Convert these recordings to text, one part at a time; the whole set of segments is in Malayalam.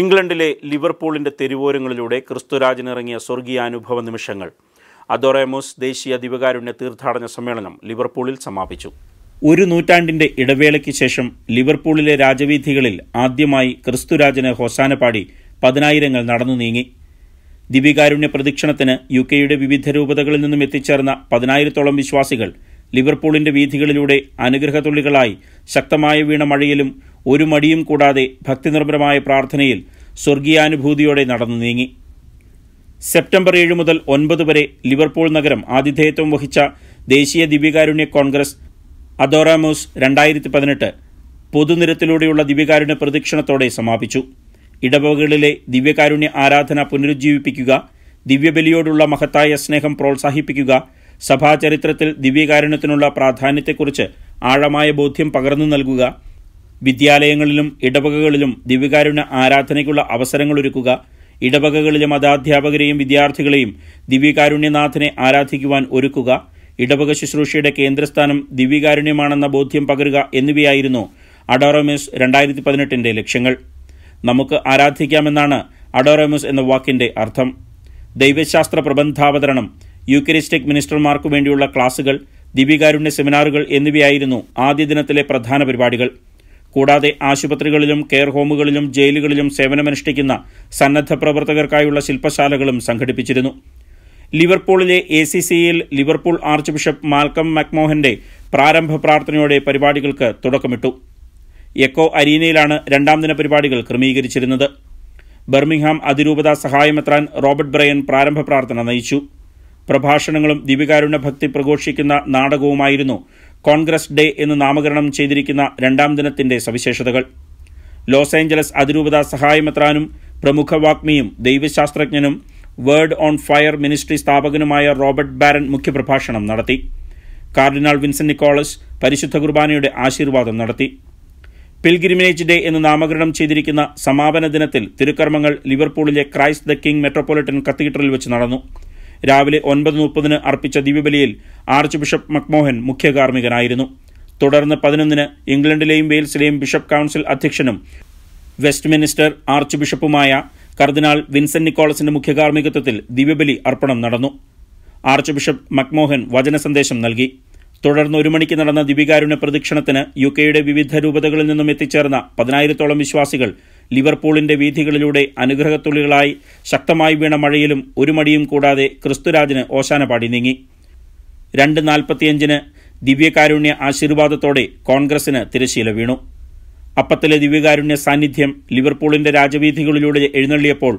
ഇംഗ്ലണ്ടിലെ ലിവർപൂളിൻ്റെ തെരുവോരങ്ങളിലൂടെ സ്വർഗീയ സ്വർഗീയാനുഭവ നിമിഷങ്ങൾ അദോറേമോസ് ദേശീയ ദിവകാരുണ്യ തീർത്ഥാടന സമ്മേളനം ലിവർപൂളിൽ സമാപിച്ചു ഒരു നൂറ്റാണ്ടിന്റെ ഇടവേളയ്ക്ക് ശേഷം ലിവർപൂളിലെ രാജവീഥികളിൽ ആദ്യമായി ക്രിസ്തുരാജന് ഹൊസാന പാടി പതിനായിരങ്ങൾ നടന്നു നീങ്ങി ദിവികാരുണ്യ പ്രദക്ഷിണത്തിന് യു കെയുടെ വിവിധ രൂപതകളിൽ നിന്നും എത്തിച്ചേർന്ന പതിനായിരത്തോളം വിശ്വാസികൾ ലിവർപൂളിന്റെ വീഥികളിലൂടെ അനുഗ്രഹതുള്ളികളായി ശക്തമായ വീണ മഴയിലും ഒരു മടിയും കൂടാതെ ഭക്തിനിർഭരമായ പ്രാർത്ഥനയിൽ സ്വർഗീയാനുഭൂതിയോടെ നടന്നു നീങ്ങി സെപ്റ്റംബർ ഏഴ് മുതൽ ഒൻപത് വരെ ലിവർപൂൾ നഗരം ആതിഥേയത്വം വഹിച്ച ദേശീയ ദിവ്യകാരുണ്യ കോൺഗ്രസ് അദോറാമോസ് രണ്ടായിരത്തി പതിനെട്ട് പൊതുനിരത്തിലൂടെയുള്ള ദിവ്യകാരുണ്യ പ്രദക്ഷിണത്തോടെ സമാപിച്ചു ഇടവകകളിലെ ദിവ്യകാരുണ്യ ആരാധന പുനരുജ്ജീവിപ്പിക്കുക ദിവ്യബലിയോടുള്ള മഹത്തായ സ്നേഹം പ്രോത്സാഹിപ്പിക്കുക സഭാചരിത്രത്തിൽ ദിവ്യകാരുണ്യത്തിനുള്ള പ്രാധാന്യത്തെക്കുറിച്ച് ആഴമായ ബോധ്യം പകർന്നു നൽകുക വിദ്യാലയങ്ങളിലും ഇടവകകളിലും ദിവ്യകാരുണ്യ ആരാധനയ്ക്കുള്ള അവസരങ്ങളൊരുക്കുക ഇടവകകളിലെ മതാധ്യാപകരെയും വിദ്യാർത്ഥികളെയും ദിവ്യകാരുണ്യനാഥനെ ആരാധിക്കുവാൻ ഒരുക്കുക ഇടവക ശുശ്രൂഷയുടെ കേന്ദ്രസ്ഥാനം ദിവ്യകാരുണ്യമാണെന്ന ബോധ്യം പകരുക എന്നിവയായിരുന്നു അഡോറോമിസ് രണ്ടായിരത്തി പതിനെട്ടിന്റെ ലക്ഷ്യങ്ങൾ നമുക്ക് ആരാധിക്കാമെന്നാണ് അഡോറോമിസ് എന്ന വാക്കിന്റെ അർത്ഥം ദൈവശാസ്ത്ര പ്രബന്ധാവതരണം യൂക്കരിസ്റ്റിക് മിനിസ്റ്റർമാർക്കു വേണ്ടിയുള്ള ക്ലാസുകൾ ദിവ്യകാരുണ്യ സെമിനാറുകൾ എന്നിവയായിരുന്നു ആദ്യ ദിനത്തിലെ പ്രധാന പരിപാടികൾ കൂടാതെ ആശുപത്രികളിലും കെയർ ഹോമുകളിലും ജയിലുകളിലും സേവനമനുഷ്ഠിക്കുന്ന സന്നദ്ധ പ്രവർത്തകർക്കായുള്ള ശില്പശാലകളും സംഘടിപ്പിച്ചിരുന്നു ലിവർപൂളിലെ എ സി സിയിൽ ലിവർപൂൾ ആർച്ച് ബിഷപ്പ് മാൽക്കം മക്മോഹന്റെ പ്രാരംഭ പ്രാർത്ഥനയോടെ പരിപാടികൾക്ക് തുടക്കമിട്ടു എക്കോ അരീനയിലാണ് രണ്ടാം ദിന പരിപാടികൾ ക്രമീകരിച്ചിരുന്നത് ബർമിംഗ്ഹാം അതിരൂപത സഹായമെത്രാൻ റോബർട്ട് ബ്രയൻ പ്രാരംഭ പ്രാർത്ഥന നയിച്ചു പ്രഭാഷണങ്ങളും ദിവ്യകാരുണ്യ ഭക്തി പ്രഘോഷിക്കുന്ന നാടകവുമായിരുന്നു കോൺഗ്രസ് ഡേ എന്ന് നാമകരണം ചെയ്തിരിക്കുന്ന രണ്ടാം ദിനത്തിന്റെ സവിശേഷതകൾ ലോസ് ഏഞ്ചലസ് അതിരൂപത സഹായമെത്രാനും പ്രമുഖ വാഗ്മിയും ദൈവശാസ്ത്രജ്ഞനും വേർഡ് ഓൺ ഫയർ മിനിസ്ട്രി സ്ഥാപകനുമായ റോബർട്ട് ബാരൻ മുഖ്യപ്രഭാഷണം നടത്തി കാർഡിനാൾ വിൻസെന്റ് നിക്കോളസ് പരിശുദ്ധ കുർബാനയുടെ ആശീർവാദം നടത്തി പിൽഗ്രിമിനേജ് ഡേ എന്ന് നാമകരണം ചെയ്തിരിക്കുന്ന സമാപന ദിനത്തിൽ തിരുക്കർമ്മങ്ങൾ ലിവർപൂളിലെ ക്രൈസ്റ്റ് ദ കിങ് മെട്രോപൊളിറ്റൻ കത്തീഡ്രലിൽ വെച്ച് നടന്നു രാവിലെ ഒൻപത് മുപ്പതിന് അർപ്പിച്ച ദിവ്യബലിയിൽ ആർച്ച് ബിഷപ്പ് മക്മോഹൻ മുഖ്യ കാർമ്മികനായിരുന്നു തുടർന്ന് പതിനൊന്നിന് ഇംഗ്ലണ്ടിലെയും വെയിൽസിലെയും ബിഷപ്പ് കൗൺസിൽ അധ്യക്ഷനും വെസ്റ്റ്മിനിസ്റ്റർ ആർച്ച് ബിഷപ്പുമായ കർദിനാൾ വിൻസെന്റ് നിക്കോളസിന്റെ മുഖ്യകാർമ്മികത്വത്തിൽ ദിവ്യബലി അർപ്പണം നടന്നു ആർച്ച് ബിഷപ്പ് മക്മോഹൻ വചന സന്ദേശം നൽകി തുടർന്ന് ഒരു മണിക്ക് നടന്ന ദിവികാരുണ്യ പ്രദക്ഷിണത്തിന് യു കെയുടെ വിവിധ രൂപതകളിൽ നിന്നും എത്തിച്ചേർന്ന പതിനായിരത്തോളം വിശ്വാസികൾ ലിവർപൂളിന്റെ വീഥികളിലൂടെ അനുഗ്രഹത്തുള്ളികളായി ശക്തമായി വീണ മഴയിലും ഒരു മടിയും കൂടാതെ ക്രിസ്തുരാജിന് ഓശാന പാടി നീങ്ങി രണ്ട് നാൽപ്പത്തിയഞ്ചിന് ദിവ്യകാരുണ്യ ആശീർവാദത്തോടെ കോൺഗ്രസിന് തിരശീല വീണു അപ്പത്തിലെ ദിവ്യകാരുണ്യ സാന്നിധ്യം ലിവർപൂളിന്റെ രാജവീഥികളിലൂടെ എഴുന്നള്ളിയപ്പോൾ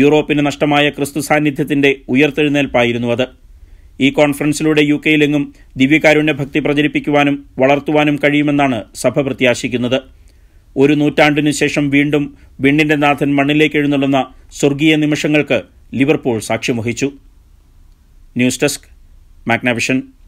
യൂറോപ്പിന് നഷ്ടമായ ക്രിസ്തു സാന്നിധ്യത്തിന്റെ ഉയർത്തെഴുന്നേൽപ്പായിരുന്നു അത് ഈ കോൺഫറൻസിലൂടെ യു കെയിലെങ്ങും ദിവ്യകാരുണ്യ ഭക്തി പ്രചരിപ്പിക്കുവാനും വളർത്തുവാനും കഴിയുമെന്നാണ് സഭ പ്രത്യാശിക്കുന്നത് ഒരു നൂറ്റാണ്ടിനു ശേഷം വീണ്ടും വിണ്ണിന്റെ നാഥൻ മണ്ണിലേക്ക് എഴുന്നള്ളുന്ന സ്വർഗീയ നിമിഷങ്ങൾക്ക് ലിവർപൂൾ സാക്ഷ്യം വഹിച്ചു ന്യൂസ് ഡെസ്ക് മാഗ്നവിഷൻ